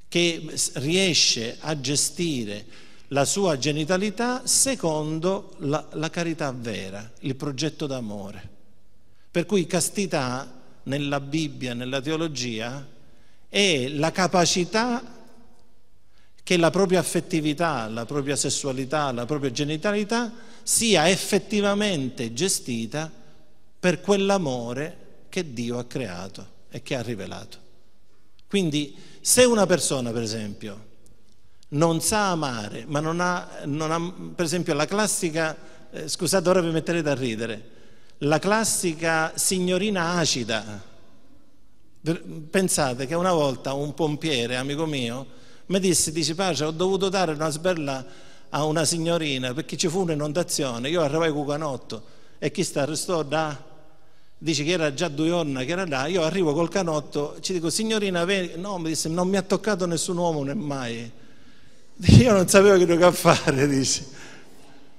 che riesce a gestire la sua genitalità secondo la, la carità vera, il progetto d'amore. Per cui castità nella Bibbia, nella teologia, è la capacità che la propria affettività, la propria sessualità, la propria genitalità sia effettivamente gestita per quell'amore che Dio ha creato e che ha rivelato. Quindi se una persona, per esempio, non sa amare, ma non ha, non ha per esempio la classica, eh, scusate ora vi metterete a ridere, la classica signorina acida. Pensate che una volta un pompiere, amico mio, mi disse, dice pace, ho dovuto dare una sberla a una signorina perché ci fu un'inondazione, io arrivai cucanotto e chi sta restò da... Dice che era già due giorni che era là, io arrivo col canotto, ci dico signorina, veni. no, mi disse non mi ha toccato nessun uomo né mai. [LAUGHS] Io non sapevo che dovevo fare, dice.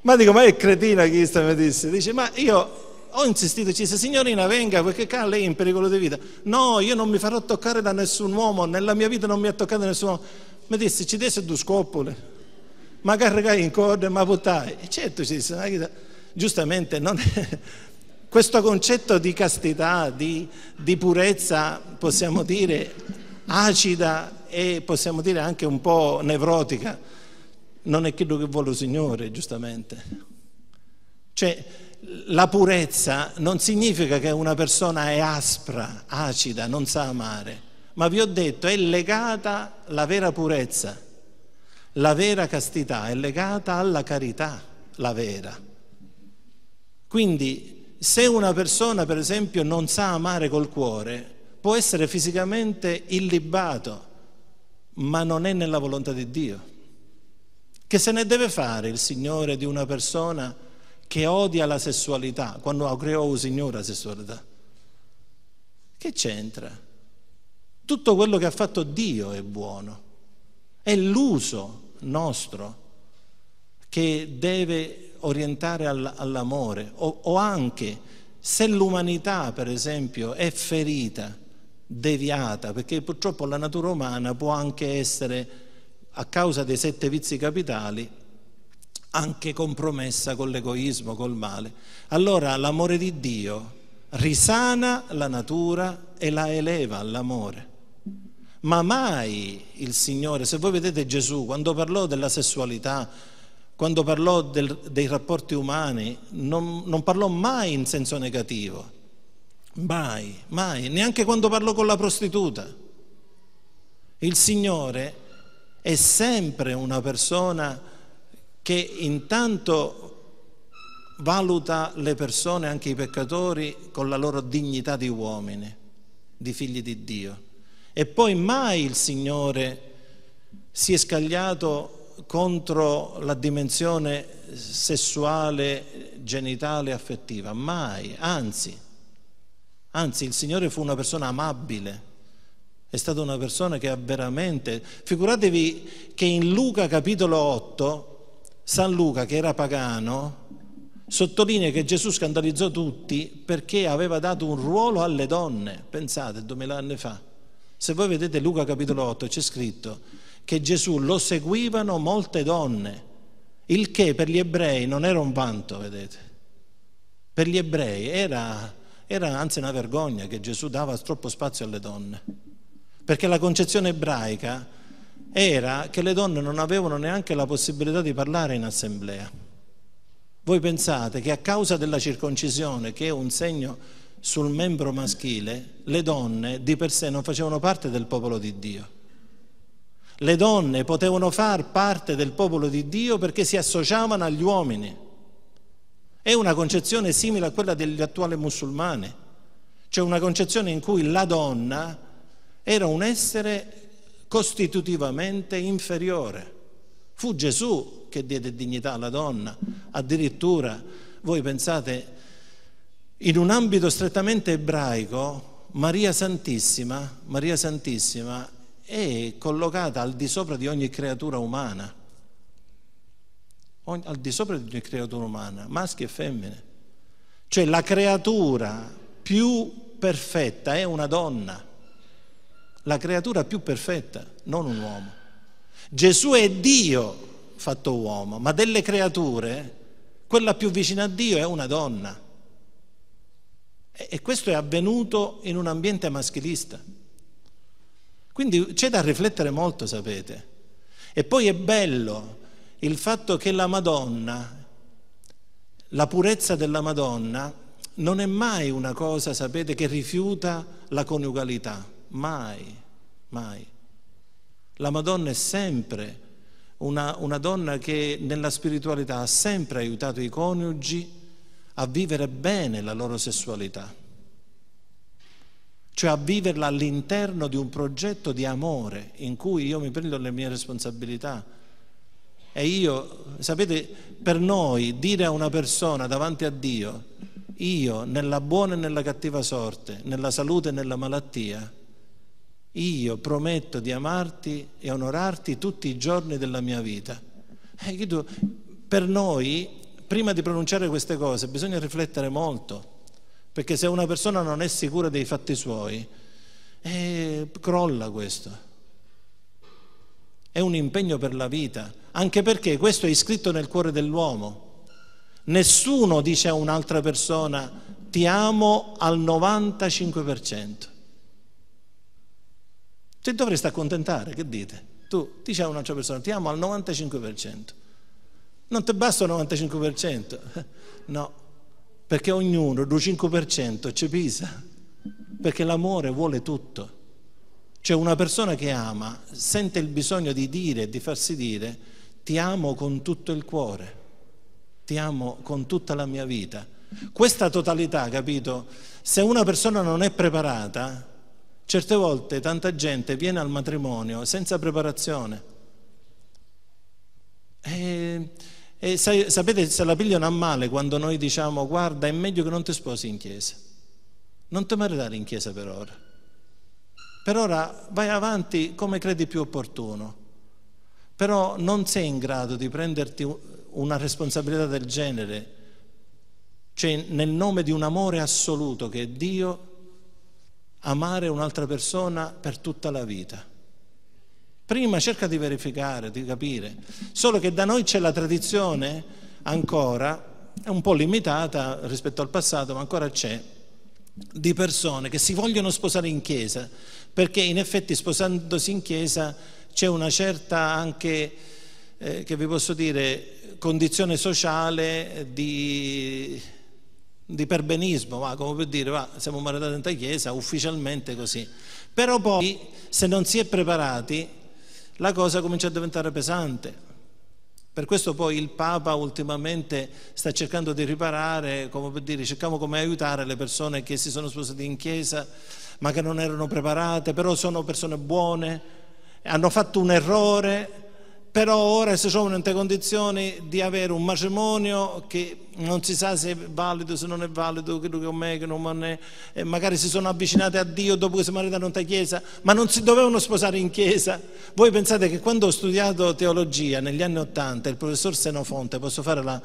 Ma dico, ma è cretina chi sta mi disse? Dice, ma io ho insistito, ci disse signorina venga perché qua lei è in pericolo di vita. No, io non mi farò toccare da nessun uomo, nella mia vita non mi ha toccato nessun uomo. Mi disse ci desse due scopole, ma carregai in corda, ma putai. E certo ci disse, giustamente non è, [LAUGHS] questo concetto di castità, di, di, purezza, possiamo dire acida e possiamo dire anche un po' nevrotica, non è quello che vuole il Signore, giustamente. Cioè, la purezza non significa che una persona è aspra, acida, non sa amare, ma vi ho detto è legata la vera purezza, la vera castità, è legata alla carità, la vera. Quindi se una persona per esempio non sa amare col cuore, può essere fisicamente illibato, ma non è nella volontà di Dio. Che se ne deve fare il Signore di una persona? che odia la sessualità, quando creò un Signore la sessualità. Che c'entra? Tutto quello che ha fatto Dio è buono, è l'uso nostro che deve orientare all'amore o anche se l'umanità per esempio è ferita, deviata, perché purtroppo la natura umana può anche essere a causa dei sette vizi capitali anche compromessa con l'egoismo, col male. Allora l'amore di Dio risana la natura e la eleva all'amore. Ma mai il Signore, se voi vedete Gesù, quando parlò della sessualità, quando parlò del, dei rapporti umani, non, non parlò mai in senso negativo, mai, mai, neanche quando parlò con la prostituta. Il Signore è sempre una persona che intanto valuta le persone, anche i peccatori, con la loro dignità di uomini, di figli di Dio. E poi mai il Signore si è scagliato contro la dimensione sessuale, genitale, affettiva, mai, anzi, anzi il Signore fu una persona amabile, è stata una persona che ha veramente, figuratevi che in Luca capitolo 8 San Luca, che era pagano, sottolinea che Gesù scandalizzò tutti perché aveva dato un ruolo alle donne, pensate, duemila anni fa. Se voi vedete Luca capitolo 8 c'è scritto che Gesù lo seguivano molte donne, il che per gli ebrei non era un vanto, vedete. Per gli ebrei era, era anzi una vergogna che Gesù dava troppo spazio alle donne, perché la concezione ebraica era che le donne non avevano neanche la possibilità di parlare in assemblea. Voi pensate che a causa della circoncisione, che è un segno sul membro maschile, le donne di per sé non facevano parte del popolo di Dio. Le donne potevano far parte del popolo di Dio perché si associavano agli uomini. È una concezione simile a quella degli attuali musulmani, cioè una concezione in cui la donna era un essere costitutivamente inferiore. Fu Gesù che diede dignità alla donna, addirittura voi pensate in un ambito strettamente ebraico Maria Santissima, Maria Santissima è collocata al di sopra di ogni creatura umana, al di sopra di ogni creatura umana, maschi e femmine. Cioè la creatura più perfetta è una donna la creatura più perfetta, non un uomo. Gesù è Dio fatto uomo, ma delle creature quella più vicina a Dio è una donna. E questo è avvenuto in un ambiente maschilista. Quindi c'è da riflettere molto, sapete. E poi è bello il fatto che la Madonna, la purezza della Madonna, non è mai una cosa, sapete, che rifiuta la coniugalità mai, mai. La Madonna è sempre una, una donna che nella spiritualità ha sempre aiutato i coniugi a vivere bene la loro sessualità, cioè a viverla all'interno di un progetto di amore in cui io mi prendo le mie responsabilità, e io, sapete, per noi dire a una persona davanti a Dio, io nella buona e nella cattiva sorte, nella salute e nella malattia, io prometto di amarti e onorarti tutti i giorni della mia vita. Eh, per noi, prima di pronunciare queste cose, bisogna riflettere molto, perché se una persona non è sicura dei fatti suoi, eh, crolla questo. È un impegno per la vita, anche perché questo è iscritto nel cuore dell'uomo. Nessuno dice a un'altra persona ti amo al 95%. Ti dovresti accontentare, che dite? Tu dici a un'altra persona, ti amo al 95%. Non ti basta il [LAUGHS] 95%? No, perché ognuno del 5% ci pisa, perché l'amore vuole tutto. Cioè una persona che ama sente il bisogno di dire e di farsi dire ti amo con tutto il cuore, ti amo con tutta la mia vita. Questa totalità, capito? Se una persona non è preparata, Certe volte tanta gente viene al matrimonio senza preparazione. E, e sai, sapete, se la pigliano a male quando noi diciamo guarda è meglio che non ti sposi in chiesa. Non ti maritare in chiesa per ora. Per ora vai avanti come credi più opportuno. Però non sei in grado di prenderti una responsabilità del genere, cioè nel nome di un amore assoluto che è Dio amare un'altra persona per tutta la vita. Prima cerca di verificare, di capire. Solo che da noi c'è la tradizione ancora, è un po' limitata rispetto al passato, ma ancora c'è, di persone che si vogliono sposare in chiesa, perché in effetti sposandosi in chiesa c'è una certa anche, eh, che vi posso dire, condizione sociale di di perbenismo, ma come per dire, va, siamo maritati in chiesa, ufficialmente così. Però poi, se non si è preparati, la cosa comincia a diventare pesante. Per questo poi il Papa ultimamente sta cercando di riparare, come per dire, cerchiamo come aiutare le persone che si sono sposate in chiesa, ma che non erano preparate, però sono persone buone, hanno fatto un errore, però ora se sono in condizioni di avere un matrimonio che non si sa se è valido, se non è valido, credo che o me, che non è, e magari si sono avvicinati a Dio dopo che si maritarono in chiesa, ma non si dovevano sposare in chiesa. Voi pensate che quando ho studiato teologia negli anni Ottanta, il professor Senofonte, posso fare la,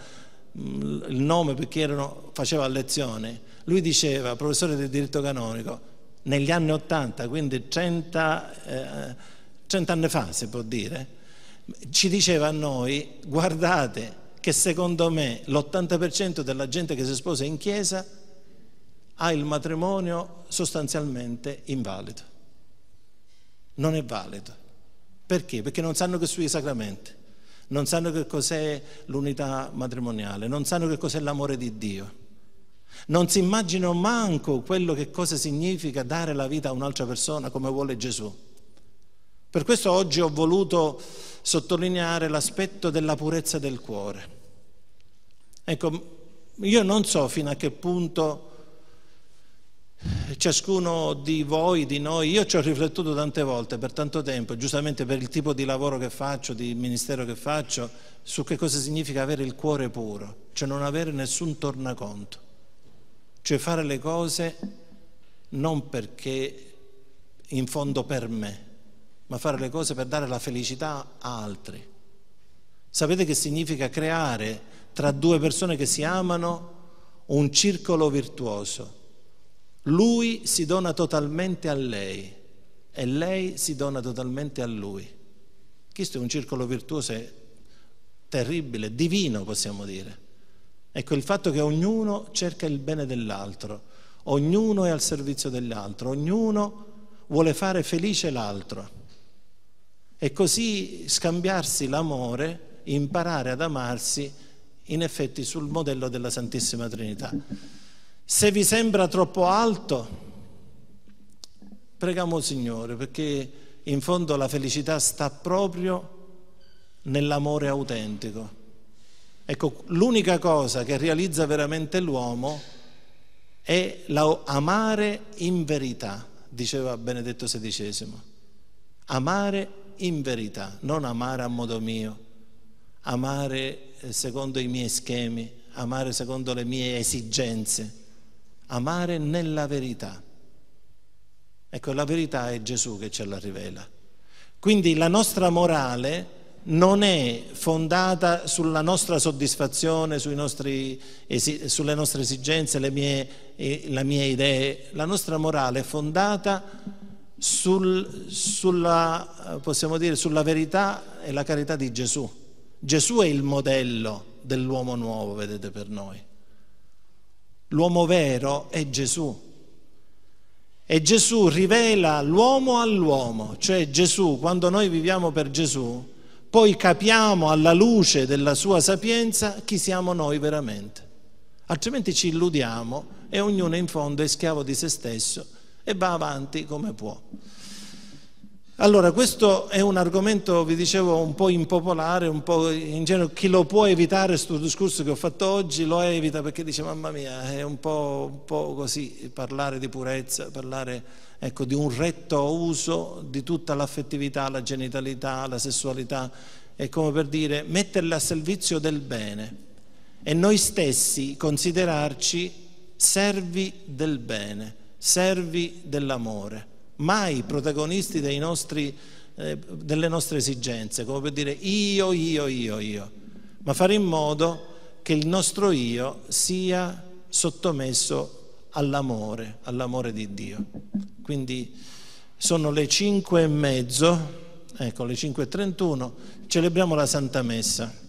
il nome perché erano, faceva lezione, lui diceva, professore di diritto canonico, negli anni Ottanta, quindi 30, eh, 100 anni fa si può dire, ci diceva a noi, guardate che secondo me l'80% della gente che si sposa in chiesa ha il matrimonio sostanzialmente invalido. Non è valido. Perché? Perché non sanno che sui sacramenti, non sanno che cos'è l'unità matrimoniale, non sanno che cos'è l'amore di Dio. Non si immaginano manco quello che cosa significa dare la vita a un'altra persona come vuole Gesù. Per questo oggi ho voluto sottolineare l'aspetto della purezza del cuore. Ecco, io non so fino a che punto ciascuno di voi, di noi, io ci ho riflettuto tante volte per tanto tempo, giustamente per il tipo di lavoro che faccio, di ministero che faccio, su che cosa significa avere il cuore puro, cioè non avere nessun tornaconto, cioè fare le cose non perché in fondo per me, ma fare le cose per dare la felicità a altri. Sapete che significa creare tra due persone che si amano un circolo virtuoso. Lui si dona totalmente a lei e lei si dona totalmente a lui. Questo è un circolo virtuoso terribile, divino possiamo dire. Ecco il fatto che ognuno cerca il bene dell'altro, ognuno è al servizio dell'altro, ognuno vuole fare felice l'altro. E così scambiarsi l'amore, imparare ad amarsi, in effetti sul modello della Santissima Trinità. Se vi sembra troppo alto, preghiamo il Signore, perché in fondo la felicità sta proprio nell'amore autentico. Ecco, l'unica cosa che realizza veramente l'uomo è l'amare in verità, diceva Benedetto XVI. Amare in verità, non amare a modo mio, amare eh, secondo i miei schemi, amare secondo le mie esigenze, amare nella verità. Ecco, la verità è Gesù che ce la rivela. Quindi la nostra morale non è fondata sulla nostra soddisfazione, nostri, sulle nostre esigenze, mie, eh, le mie idee. La nostra morale è fondata sul, sulla, dire, sulla verità e la carità di Gesù. Gesù è il modello dell'uomo nuovo, vedete, per noi. L'uomo vero è Gesù. E Gesù rivela l'uomo all'uomo, cioè Gesù, quando noi viviamo per Gesù, poi capiamo alla luce della sua sapienza chi siamo noi veramente. Altrimenti ci illudiamo e ognuno in fondo è schiavo di se stesso e va avanti come può. Allora, questo è un argomento, vi dicevo, un po' impopolare, un po' in genere chi lo può evitare, questo discorso che ho fatto oggi, lo evita perché dice, mamma mia, è un po', un po così parlare di purezza, parlare ecco, di un retto uso di tutta l'affettività, la genitalità, la sessualità, è come per dire metterla a servizio del bene e noi stessi considerarci servi del bene servi dell'amore, mai protagonisti nostri, eh, delle nostre esigenze, come per dire io, io, io, io, ma fare in modo che il nostro io sia sottomesso all'amore, all'amore di Dio. Quindi sono le 5 e mezzo, ecco le 5 e 31, celebriamo la Santa Messa.